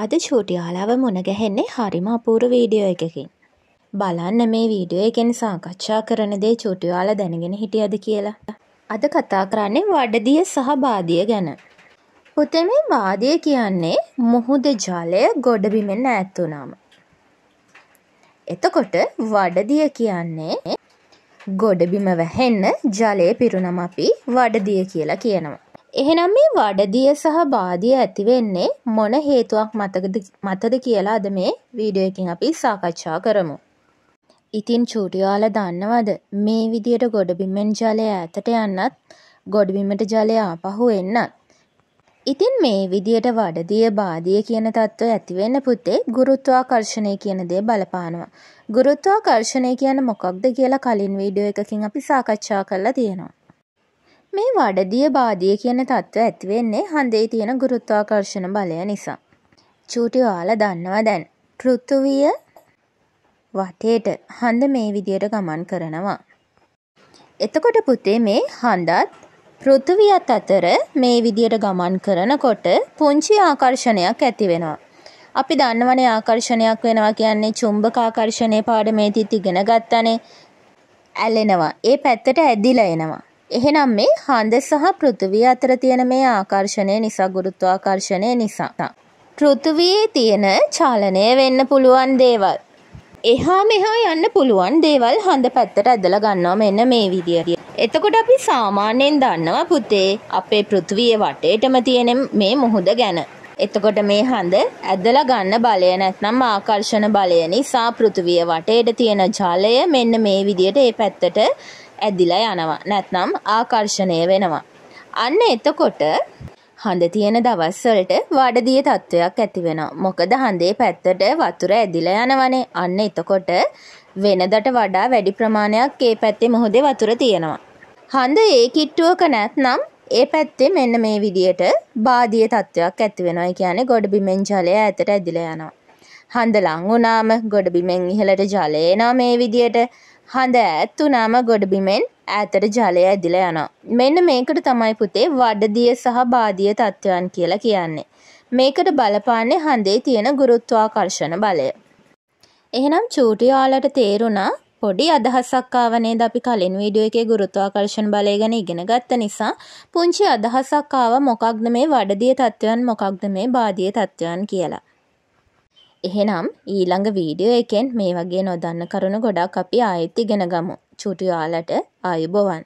අද චූටියාලාව මුණගැහෙන්නේ හරිම අපූරු වීඩියෝ එකකින්. බලන්න මේ වීඩියෝ එකෙන් සාකච්ඡා කරන දේ චූටියාලා දැනගෙන හිටියද කියලා. අද කතා කරන්නේ වඩදිය සහ බාදිය ගැන. පුතේ මේ බාදිය කියන්නේ මුහුද ජලය ගොඩබිමෙන් ඈත් වුණාම. එතකොට වඩදිය කියන්නේ ගොඩබිම වැහෙන්න ජලය පිරුණම අපි වඩදිය කියලා කියනවා. එහෙනම් මේ වඩදිය සහ බාධිය ඇති වෙන්නේ මොන හේතුවක් මතකද මතද කියලා අද මේ වීඩියෝ එකකින් අපි සාකච්ඡා කරමු. ඉතින් චූටියාල දන්නවද මේ විදියට ගොඩබිමෙන් ජලය ඇතට යන්නත් ගොඩබිමට ජලය ආපහු එන්නත්. ඉතින් මේ විදියට වඩදිය බාධිය කියන තත්ත්ව ඇතිවෙන්න පුතේ ගුරුත්වාකර්ශණය කියන දේ බලපානවා. ගුරුත්වාකර්ශණය කියන මොකක්ද කියලා කලින් වීඩියෝ එකකින් අපි සාකච්ඡා කරලා තියෙනවා. මේ වඩදිය බාදිය කියන තත්ත්ව ඇතිවෙන්නේ හඳේ තියෙන ගුරුත්වාකර්ශණ බලය නිසා. චූටි ඔයාලා දන්නවා දැන්. පෘථුවිය වටේට හඳ මේ විදියට ගමන් කරනවා. එතකොට පුතේ මේ හඳත් පෘථුවියත් අතර මේ විදියට ගමන් කරනකොට පුංචි ආකර්ෂණයක් ඇති වෙනවා. අපි දන්නවනේ ආකර්ෂණයක් වෙනවා කියන්නේ චුම්බක ආකර්ෂණයේ පාඩමේදීත් ඉගෙන ගත්තනේ. ඇලෙනවා. ඒ පැත්තට ඇදිලා එනවා. එහෙනම් මේ හන්ද සහ පෘථිවිය අතර තියෙන මේ ආකර්ෂණය නිසා ගුරුත්වාකර්ෂණය නිසා. පෘථිවියේ තියෙන චලනය වෙන්න පුළුවන් දේවල්. එහා මෙහා යන්න පුළුවන් දේවල් හඳ පැත්තට ඇදලා ගන්නවා මෙන්න මේ විදියට. එතකොට අපි සාමාන්‍යයෙන් දන්නවා පුතේ අපේ පෘථිවිය වටේටම තියෙන මේ මුහුද ගැන. එතකොට මේ හඳ ඇදලා ගන්න බලය නැත්නම් ආකර්ෂණ බලය නිසා පෘථිවිය වටේට තියෙන ජලය මෙන්න මේ විදියට ඒ පැත්තට ඇදිලා යනවා. නැත්නම් ආකර්ෂණය වෙනවා. අන්න එතකොට හඳ තියෙන දවස්වලට වඩදිය තත්ත්වයක් ඇති වෙනවා. මොකද හඳේ පැත්තට වතුර ඇදිලා යනවනේ. අන්න එතකොට වෙනදට වඩා වැඩි ප්‍රමාණයක් ඒ පැත්තේ මොහොතේ වතුර තියෙනවා. හඳ ඒ කිට්ටුවක නැත්නම් ඒ පැත්තේ මෙන්න මේ විදියට බාධිය තත්ත්වයක් ඇති වෙනවා. ඒ කියන්නේ ගොඩ බිමෙන් ජලය ඈතට ඇදිලා යනවා. හඳ ලං වුණාම ගොඩ බිමෙන් ඉහළට ජලය එනවා මේ විදියට. හඳ ඇත්තුනාම ගොඩබිමෙන් ඈතට ජලය ඇදිල යනවා. මෙන්න මේකට තමයි පුතේ වඩදිය සහ බාධිය තත්ත්වයන් කියලා කියන්නේ. මේකට බලපාන්නේ හඳේ තියෙන ගුරුත්වාකර්ෂණ බලය. එහෙනම් චූටි ඔයාලට තේරුණා පොඩි අදහසක් ආවනේ අපි කලින් වීඩියෝ එකේ ගුරුත්වාකර්ෂණ බලය ගැන ඉගෙන ගත්ත නිසා පුංචි අදහසක් ආව මොකක්ද මේ වඩදිය තත්ත්වයන් මොකක්ද මේ බාධිය තත්ත්වයන් කියලා. එහෙනම් ඊළඟ වීඩියෝ එකෙන් මේ වගේ නොදන්න කරුණු ගොඩක් අපි ආයෙත් ඉගෙන ගමු. චුටි ඔයාලට ආයුබොවන්.